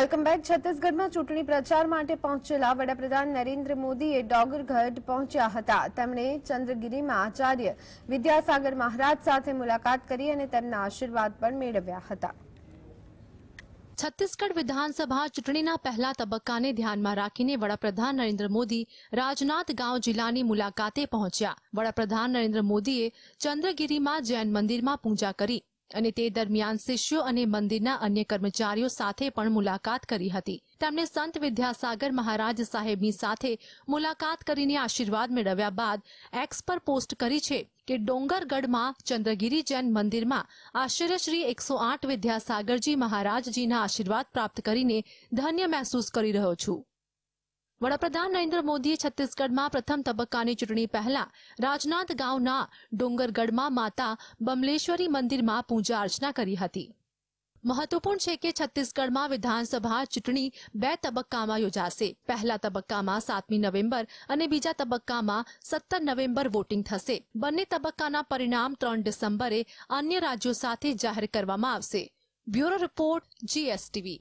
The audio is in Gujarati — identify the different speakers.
Speaker 1: વેલકમ બેક છત્તીસગઢમાં ચૂંટણી પ્રચાર માટે પહોંચેલા વડાપ્રધાન નરેન્દ્ર મોદીએ ડોગરગઢ પહોંચ્યા હતા તેમણે ચંદ્રગીરીમાં આચાર્ય વિદ્યાસાગર મહારાજ સાથે મુલાકાત કરી અને તેમના આશીર્વાદ પણ મેળવ્યા હતા છત્તીસગઢ
Speaker 2: વિધાનસભા ચૂંટણીના પહેલા તબક્કાને ધ્યાનમાં રાખીને વડાપ્રધાન નરેન્દ્ર મોદી રાજનાથ ગાંવ જિલ્લાની મુલાકાતે પહોંચ્યા વડાપ્રધાન નરેન્દ્ર મોદીએ ચંદ્રગીરીમાં જૈન મંદિરમાં પૂજા કરી અને તે દરમિયાન શિષ્યો અને મંદિરના અન્ય કર્મચારીઓ સાથે પણ મુલાકાત કરી હતી તેમણે સંત વિદ્યાસાગર મહારાજ સાહેબની સાથે મુલાકાત કરીને આશીર્વાદ મેળવ્યા બાદ એક્સ પર પોસ્ટ કરી છે કે ડોંગરગઢમાં ચંદ્રગીરી જૈન મંદિરમાં આશ્ચર્યશ્રી એકસો આઠ વિદ્યાસાગરજી મહારાજજીના આશીર્વાદ પ્રાપ્ત કરીને ધન્ય મહેસૂસ કરી રહ્યો છું વડાપ્રધાન નરેન્દ્ર મોદીએ છત્તીસગઢમાં પ્રથમ તબક્કાની ચૂંટણી પહેલા રાજનાથ ગાંવના ડુંગરગઢમાં માતા બમલેશ્વરી મંદિરમાં પૂજા અર્ચના કરી હતી મહત્વપૂર્ણ છે કે છત્તીસગઢમાં વિધાનસભા ચૂંટણી બે તબક્કામાં યોજાશે પહેલા તબક્કામાં સાતમી નવેમ્બર અને બીજા તબક્કામાં સત્તર નવેમ્બર વોટિંગ થશે બંને તબક્કાના પરિણામ ત્રણ ડિસેમ્બરે અન્ય રાજ્યો સાથે જાહેર કરવામાં આવશે બ્યુરો રિપોર્ટ જીએસટીવી